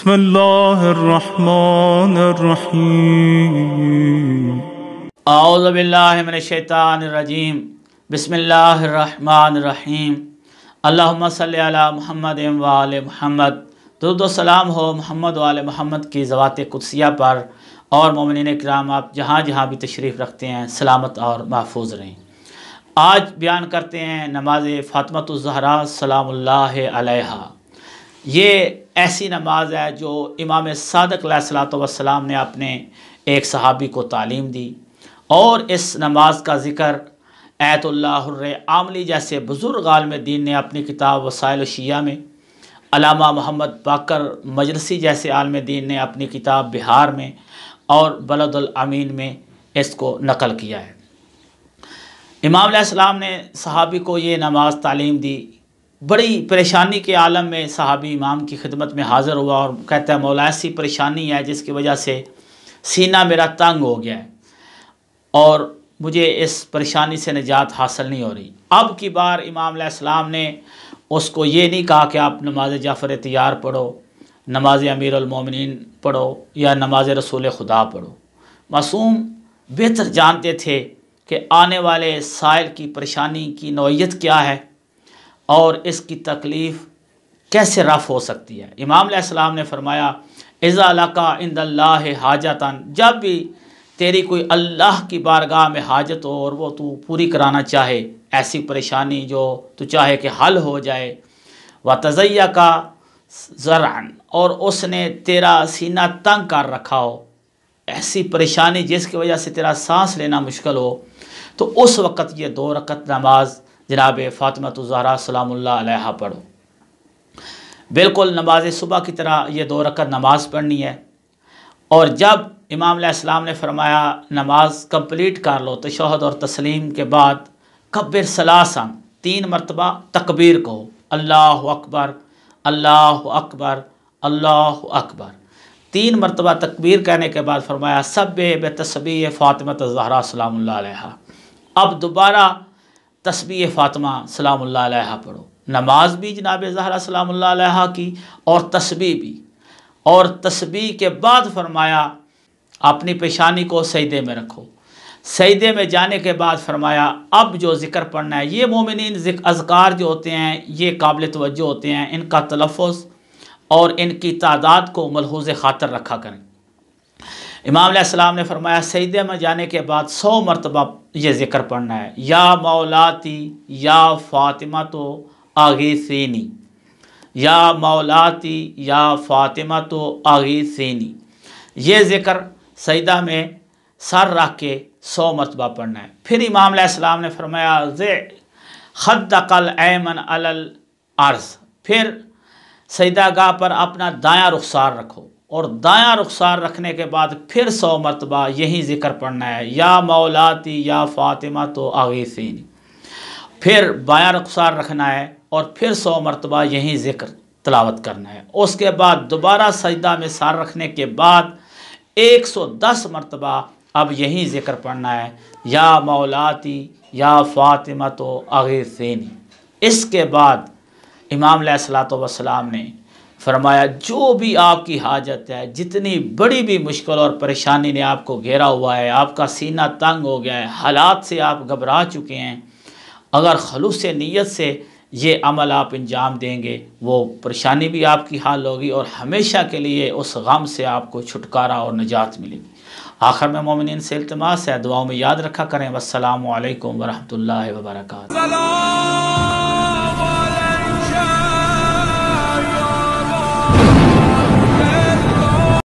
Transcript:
بسم الله الرحمن الرحيم أعوذ بالله من الشيطان الرجيم بسم الله الرحمن الرحيم اللهم صل على محمد वाल محمद दुरुद सलाम हो मोहम्मद वाल मोहम्मद की ज़वात कुदसिया पर और ममिन कराम आप जहाँ जहाँ भी तशरीफ़ रखते हैं सलामत और महफूज रहें आज बयान करते हैं नमाज फ़ातमत ज़हरा सलाम ये ऐसी नमाज है जो इमाम सादक सलाम ने अपने एक सहाबी को तालीम दी और इस नमाज का ज़िक्र ऐतुल्लाहर आमली जैसे बुज़ुर्ग आलम दीन ने अपनी किताब वसाइल शिया में अलामा मोहम्मद बाकर मजरसी जैसे आलम दीन ने अपनी किताब बिहार में और बलदुलमीन में इसको नकल किया है इमाम ने सहाबी को ये नमाज तालीम दी बड़ी परेशानी के आलम में साहबी इमाम की खिदमत में हाज़िर हुआ और कहता है मौला ऐसी परेशानी है जिसकी वजह से सीना मेरा तंग हो गया है और मुझे इस परेशानी से निजात हासिल नहीं हो रही अब की बार इमाम सलाम ने उसको ये नहीं कहा कि आप नमाज जाफ़र तैयार पढ़ो नमाज अमीर अमीरमिन पढ़ो या नमाज रसूल खुदा पढ़ो मासूम बेहतर जानते थे कि आने वाले साइल की परेशानी की नौीयत क्या है और इसकी तकलीफ़ कैसे रफ़ हो सकती है इमाम इस्लाम ने फरमाया इज़ा लका इंदल्ला हाजतन जब भी तेरी कोई अल्लाह की बारगाह में हाजत हो और वो तू पूरी कराना चाहे ऐसी परेशानी जो तू चाहे कि हल हो जाए व तजैया का ज़रान और उसने तेरा सीना तंग कर रखा हो ऐसी परेशानी जिसकी वजह से तेरा सांस लेना मुश्किल हो तो उस वक़्त ये दो रकत नमाज़ जनाब फ़ातमत ज़हरा सलाम्ला पढ़ो बिल्कुल नमाज सुबह की तरह ये दो रकत नमाज़ पढ़नी है और जब इमाम सलाम ने फरमाया नमाज कंप्लीट कर लो तशहद और तस्लीम के बाद कब्र सलासन तीन मरतबा तकबीर कहो अल्लाह अकबर अल्लाह अकबर अल्लाह अकबर तीन मरतबा तकबीर कहने के बाद फरमाया सब बे तस्बी फ़ातमत ज़हरा सलाम अब दोबारा तस्बी फ़ातिमा सलाम पढ़ो नमाज भी जनाब जहरा सलाम की और तस्बी भी और तस्बी के बाद फरमाया अपनी पेशानी को सजदे में रखो सजदे में जाने के बाद फरमाया अब जो ज़िक्र पढ़ना है ये मोमिन अजकार जो होते हैं ये काबिल तोज्जो होते हैं इनका तलफ़ और इनकी तादाद को मलहूज़ ख़ातर रखा करें इमाम ने फरमाया सईद में जाने के बाद सौ मरतबा ये ज़िक्र पढ़ना है या मौलाती या फ़ातिमा तो आगे सीनी या मौलाती या फ़ातिमा तो आगे सीनी ये ज़िक्र सईदा में सर रख के सौ मरतबा पढ़ना है फिर इमाम ने फरमाया जे हद अकल एमन अल अर्ज़ फिर गाह पर अपना दाया रुखसार रखो और दाया रुखसार रखने के बाद फिर सौ मरतबा यही ज़िक्र पढ़ना है या मौलाती या फ़ातिमा तो आगेसिन फिर बाया रुखसार रखना है और फिर सौ मरतबा यही ज़िक्र तलावत करना है उसके बाद दोबारा सजदा में सार रखने के बाद एक सौ दस मरतबा अब यही ज़िक्र पढ़ना है या मौलाती या फ़ातिमा तो आगेसिन इसके बाद इमाम सलात वसलाम ने फरमाया जो भी आपकी हाजत है जितनी बड़ी भी मुश्किल और परेशानी ने आपको घेरा हुआ है आपका सीना तंग हो गया है हालात से आप घबरा चुके हैं अगर खलूस नीयत से ये अमल आप अंजाम देंगे वो परेशानी भी आपकी हाल होगी और हमेशा के लिए उस गम से आपको छुटकारा और निजात मिलेगी आखिर में मोमिन से इल्तमास है दुआओं में याद रखा करें वालकम वरहमल वर्का